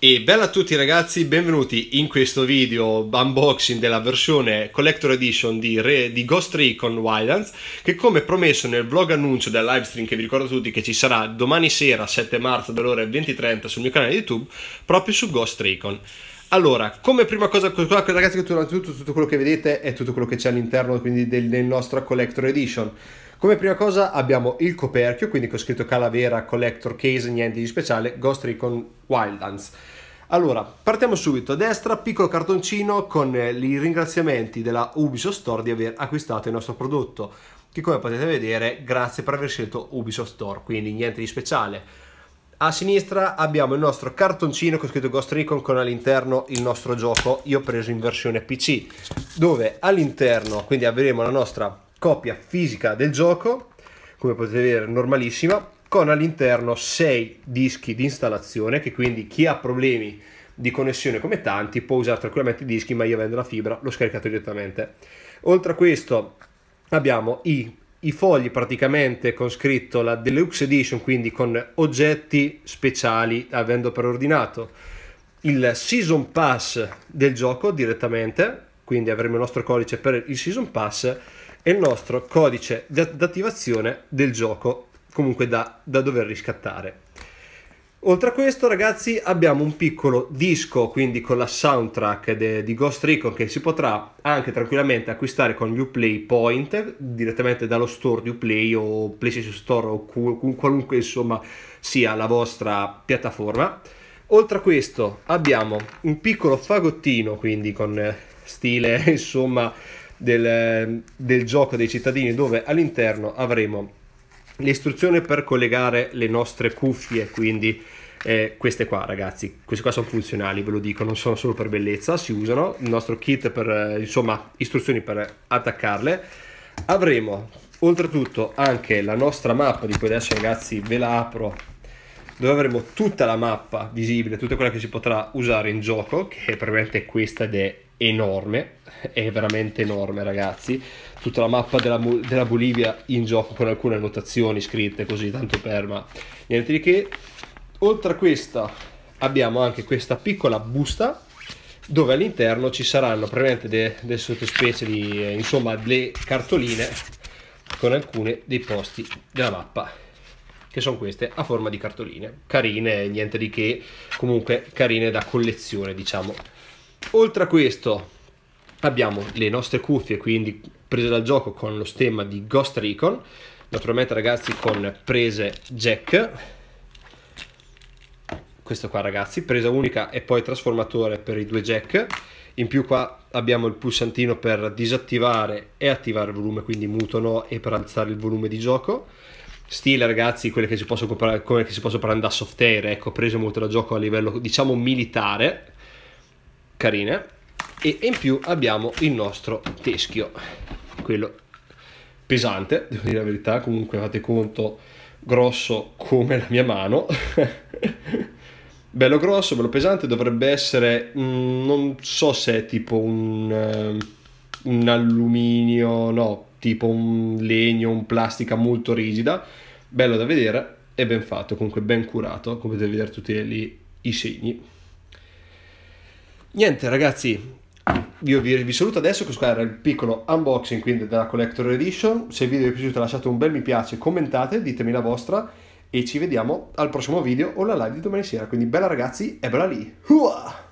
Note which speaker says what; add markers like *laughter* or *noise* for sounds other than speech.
Speaker 1: E bella a tutti ragazzi, benvenuti in questo video unboxing della versione Collector Edition di, Re, di Ghost Recon Wildlands che come promesso nel vlog annuncio del livestream che vi ricordo tutti che ci sarà domani sera 7 marzo dalle ore 20.30 sul mio canale YouTube proprio su Ghost Recon allora, come prima cosa, ragazzi, che tutto, tutto quello che vedete è tutto quello che c'è all'interno quindi del, del nostro Collector Edition come prima cosa abbiamo il coperchio, quindi che ho scritto Calavera, Collector Case, niente di speciale, Ghost Recon Wildlands. Allora, partiamo subito. A destra, piccolo cartoncino con eh, i ringraziamenti della Ubisoft Store di aver acquistato il nostro prodotto, che come potete vedere, grazie per aver scelto Ubisoft Store, quindi niente di speciale. A sinistra abbiamo il nostro cartoncino con scritto Ghost Recon con all'interno il nostro gioco, io ho preso in versione PC, dove all'interno quindi avremo la nostra copia fisica del gioco, come potete vedere normalissima, con all'interno 6 dischi di installazione che quindi chi ha problemi di connessione come tanti può usare tranquillamente i dischi ma io avendo la fibra l'ho scaricato direttamente oltre a questo abbiamo i, i fogli praticamente con scritto la deluxe edition quindi con oggetti speciali avendo preordinato il season pass del gioco direttamente quindi avremo il nostro codice per il season pass è il nostro codice d'attivazione del gioco, comunque da, da dover riscattare. Oltre a questo, ragazzi, abbiamo un piccolo disco, quindi con la soundtrack de, di Ghost Recon che si potrà anche tranquillamente acquistare con Uplay Point direttamente dallo store di Uplay o PlayStation Store o qualunque insomma sia la vostra piattaforma. Oltre a questo, abbiamo un piccolo fagottino, quindi con stile *laughs* insomma del, del gioco dei cittadini dove all'interno avremo l'istruzione per collegare le nostre cuffie, quindi eh, queste qua ragazzi, queste qua sono funzionali, ve lo dico, non sono solo per bellezza, si usano, il nostro kit per, eh, insomma, istruzioni per attaccarle. Avremo oltretutto anche la nostra mappa, di cui adesso ragazzi ve la apro, dove avremo tutta la mappa visibile, tutta quella che si potrà usare in gioco, che probabilmente questa ed è enorme, è veramente enorme ragazzi, tutta la mappa della, della Bolivia in gioco con alcune annotazioni scritte così tanto per ma niente di che. Oltre a questa abbiamo anche questa piccola busta dove all'interno ci saranno praticamente delle de sottospecie di eh, insomma le cartoline con alcuni dei posti della mappa che sono queste a forma di cartoline carine niente di che comunque carine da collezione diciamo Oltre a questo abbiamo le nostre cuffie, quindi prese dal gioco con lo stemma di Ghost Recon, naturalmente ragazzi con prese jack, questo qua ragazzi, presa unica e poi trasformatore per i due jack, in più qua abbiamo il pulsantino per disattivare e attivare il volume, quindi muto no e per alzare il volume di gioco, stile ragazzi quelle che si possono comprare, come che si possono prendere da soft air, ecco prese molto da gioco a livello diciamo militare, carine e in più abbiamo il nostro teschio quello pesante devo dire la verità comunque fate conto grosso come la mia mano *laughs* bello grosso bello pesante dovrebbe essere mh, mm, non so se è tipo un, uh, un alluminio no tipo un legno un plastica molto rigida bello da vedere e ben fatto comunque ben curato come potete vedere tutti lì i segni Niente ragazzi, io vi, vi, saluto adesso, questo qua era il piccolo unboxing quindi della Collector Edition, se il video vi è piaciuto lasciate un bel mi piace, commentate, ditemi la vostra e ci vediamo al prossimo video o alla live di domani sera, quindi bella ragazzi e bella lì! Uah!